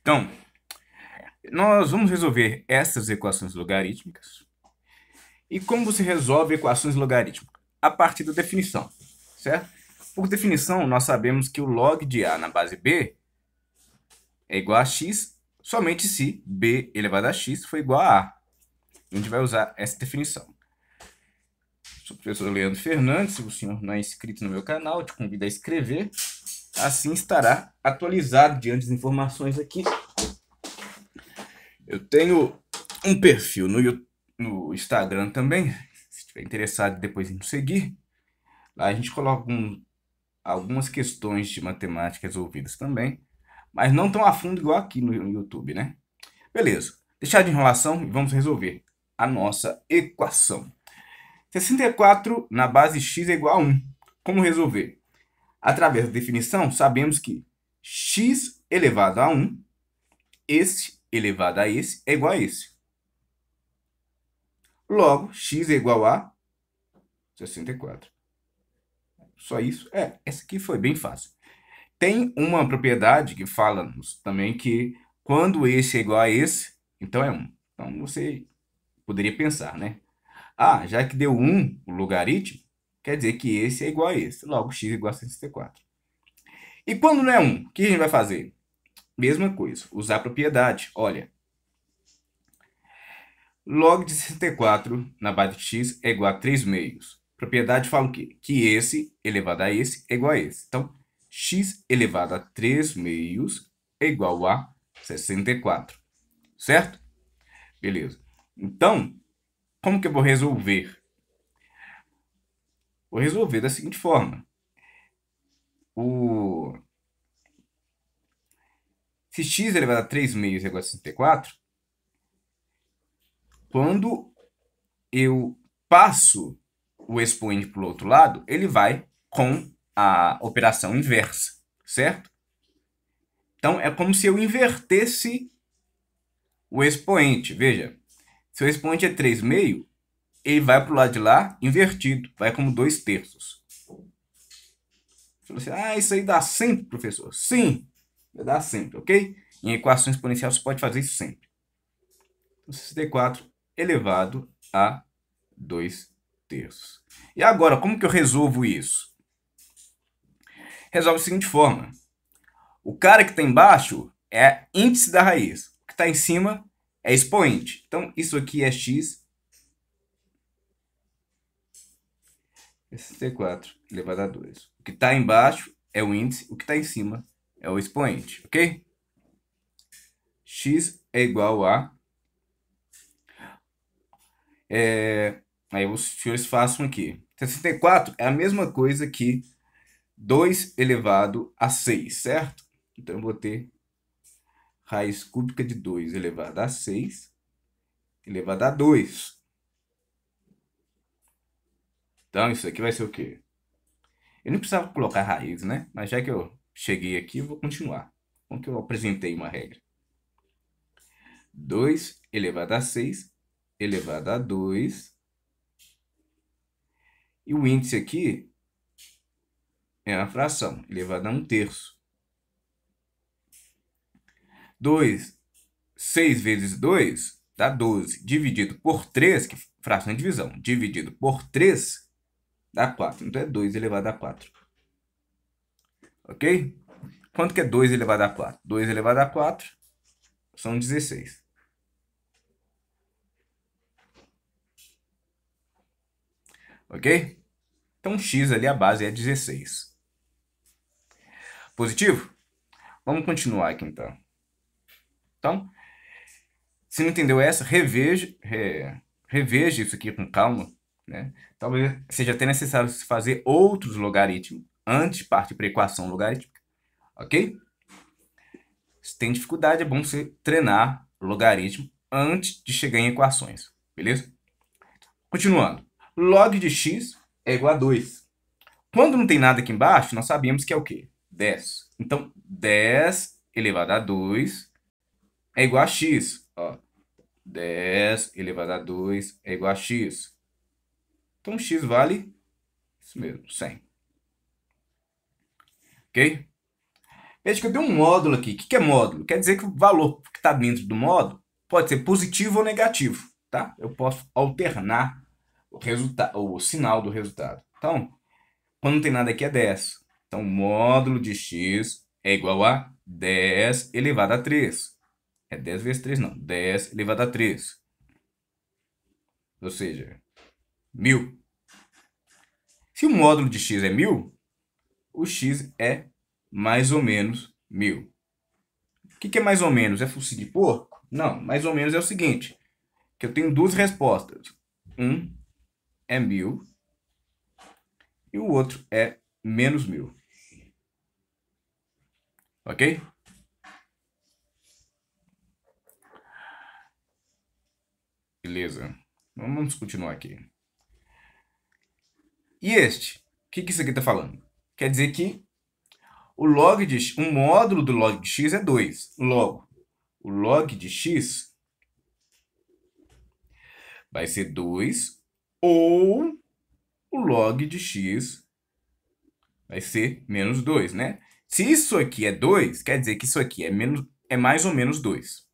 Então, nós vamos resolver essas equações logarítmicas. E como você resolve equações logarítmicas? A partir da definição, certo? Por definição, nós sabemos que o log de A na base B é igual a x somente se B elevado a x for igual a A. A gente vai usar essa definição. Sou o professor Leandro Fernandes. Se o senhor não é inscrito no meu canal, te convido a inscrever assim estará atualizado diante das informações aqui. Eu tenho um perfil no, no Instagram também, se estiver interessado depois em seguir. Lá a gente coloca um, algumas questões de matemática resolvidas também, mas não tão a fundo igual aqui no, no YouTube, né? Beleza, deixar de enrolação e vamos resolver a nossa equação. 64 na base x é igual a 1. Como resolver? Através da definição, sabemos que x elevado a 1, esse elevado a esse é igual a esse. Logo, x é igual a 64. Só isso? É, essa aqui foi bem fácil. Tem uma propriedade que fala também que quando esse é igual a esse, então é 1. Então você poderia pensar, né? Ah, já que deu 1 o logaritmo, quer dizer que esse é igual a esse. Logo, x igual a 164. E quando não é 1, o que a gente vai fazer? Mesma coisa, usar a propriedade. Olha, log de 64 na base de x é igual a 3 meios. Propriedade fala o quê? Que esse elevado a esse é igual a esse. Então, x elevado a 3 meios é igual a 64. Certo? Beleza. Então, como que eu vou resolver Vou resolver da seguinte forma. O... Se x elevado a 3,5 é igual a 64, quando eu passo o expoente para o outro lado, ele vai com a operação inversa, certo? Então, é como se eu invertesse o expoente. Veja, se o expoente é 3,5, meio, ele vai pro lado de lá invertido, vai como dois terços. assim, ah, isso aí dá sempre, professor. Sim, dá sempre, ok? Em equações exponenciais você pode fazer isso sempre. 64 então, elevado a 2 terços. E agora, como que eu resolvo isso? Resolve da seguinte forma. O cara que está embaixo é índice da raiz. O que está em cima é expoente. Então, isso aqui é x esse 4 elevado a 2. O que está embaixo é o índice, o que está em cima é o expoente, ok? X é igual a... É... Aí os senhores façam aqui. 64 é a mesma coisa que 2 elevado a 6, certo? Então eu vou ter raiz cúbica de 2 elevado a 6 elevado a 2. Então isso aqui vai ser o quê? Eu não precisava colocar raiz, né? Mas já que eu cheguei aqui, vou continuar. Como que eu apresentei uma regra? 2 elevado a 6 elevado a 2. E o índice aqui é uma fração, elevado a 1 terço. 2, 6 vezes 2 dá 12, dividido por 3, que fração de é divisão, dividido por 3 dá 4. Então é 2 elevado a 4. Ok? Quanto que é 2 elevado a 4? 2 elevado a 4 são 16. Ok? Então x ali a base é 16. Positivo? Vamos continuar aqui então. Então, se não entendeu essa, reveja, re, reveja isso aqui com calma né? Talvez seja até necessário fazer outros logaritmos antes parte para a equação logarítmica, ok? Se tem dificuldade, é bom você treinar logaritmo antes de chegar em equações, beleza? Continuando, log de x é igual a 2. Quando não tem nada aqui embaixo, nós sabemos que é o quê? 10. Então, 10 elevado a 2 é igual a x. Ó. 10 elevado a 2 é igual a x. Então x vale isso mesmo, 100. Ok? Veja que eu dei um módulo aqui. O que é módulo? Quer dizer que o valor que está dentro do módulo pode ser positivo ou negativo. Tá? Eu posso alternar o, resultado, o sinal do resultado. Então, quando não tem nada aqui é 10. Então, módulo de x é igual a 10 elevado a 3. É 10 vezes 3, não. 10 elevado a 3. Ou seja, mil. Se o módulo de x é mil, o x é mais ou menos mil. O que, que é mais ou menos? É focinho de porco? Não, mais ou menos é o seguinte, que eu tenho duas respostas. Um é mil e o outro é menos mil. Ok? Beleza. Vamos continuar aqui. E este? O que, que isso aqui está falando? Quer dizer que o log de x, um módulo do log de x é 2. Logo, o log de x vai ser 2 ou o log de x vai ser menos 2, né? Se isso aqui é 2, quer dizer que isso aqui é, menos, é mais ou menos 2.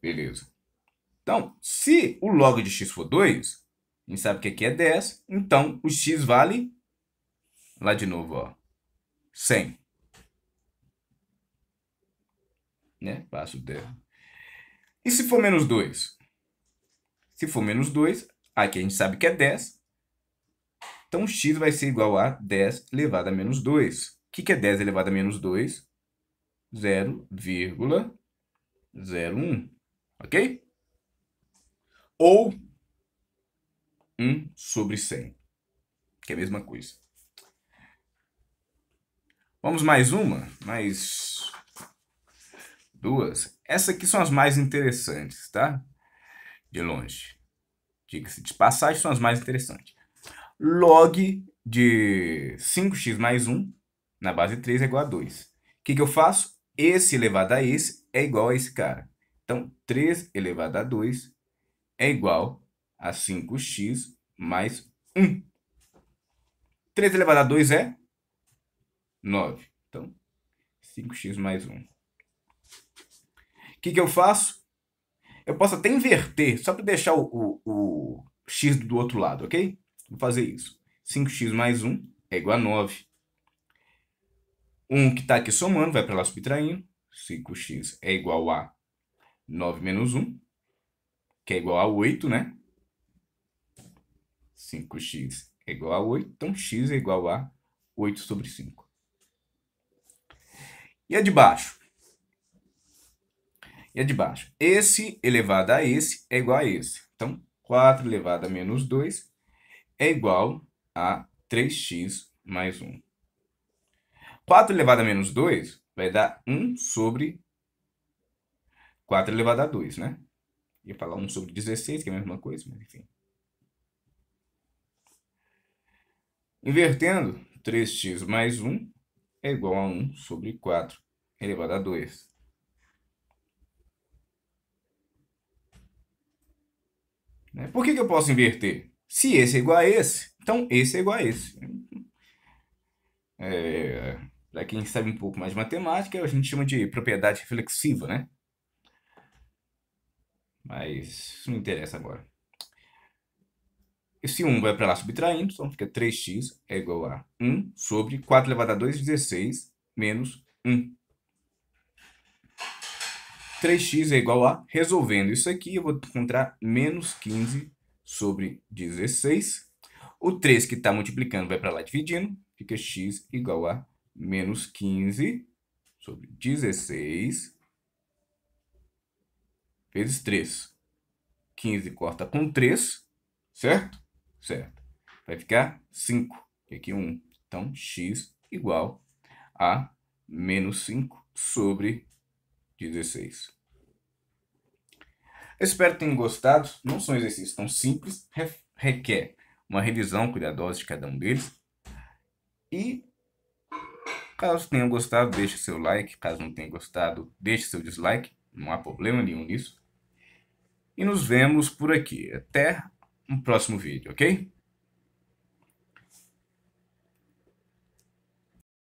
Beleza. Então, se o log de x for 2, a gente sabe que aqui é 10, então o x vale, lá de novo, ó, 100. Né? Passo 10. E se for menos 2? Se for menos 2, aqui a gente sabe que é 10. Então, x vai ser igual a 10 elevado a menos 2. O que, que é 10 elevado a menos 2? 0,01. Ok? ou 1 sobre 100, que é a mesma coisa. Vamos mais uma, mais duas. Essas aqui são as mais interessantes, tá? De longe. Diga-se de passagem, são as mais interessantes. Log de 5x mais 1 na base 3 é igual a 2. O que, que eu faço? Esse elevado a esse é igual a esse cara. Então, 3 elevado a 2 é igual a 5x mais 1. 3 elevado a 2 é 9. Então, 5x mais 1. O que, que eu faço? Eu posso até inverter, só para deixar o, o, o x do outro lado, ok? Vou fazer isso. 5x mais 1 é igual a 9. 1 que está aqui somando vai para lá subtraindo. 5x é igual a 9 menos 1, que é igual a 8, né? 5x é igual a 8, então x é igual a 8 sobre 5. E a de baixo? E a de baixo? Esse elevado a esse é igual a esse. Então, 4 elevado a menos 2 é igual a 3x mais 1. 4 elevado a menos 2 vai dar 1 sobre 4 elevado a 2, né? Ia falar um sobre 16, que é a mesma coisa, mas enfim. Invertendo, 3x mais 1 é igual a 1 sobre 4 elevado a 2. Né? Por que, que eu posso inverter? Se esse é igual a esse, então esse é igual a esse. É, para quem sabe um pouco mais de matemática, a gente chama de propriedade reflexiva, né? Mas isso não interessa agora. Esse 1 vai para lá subtraindo, então fica 3x é igual a 1 sobre 4 elevado a 2, 16, menos 1. 3x é igual a, resolvendo isso aqui, eu vou encontrar menos 15 sobre 16. O 3 que está multiplicando vai para lá dividindo, fica x igual a menos 15 sobre 16 vezes 3. 15 corta com 3, certo? Certo. Vai ficar 5, e aqui 1. Então, x igual a menos 5 sobre 16. Espero que tenham gostado. Não são exercícios tão simples, requer uma revisão cuidadosa de cada um deles. E caso tenham gostado, deixe seu like. Caso não tenha gostado, deixe seu dislike. Não há problema nenhum nisso e nos vemos por aqui. Até um próximo vídeo, ok?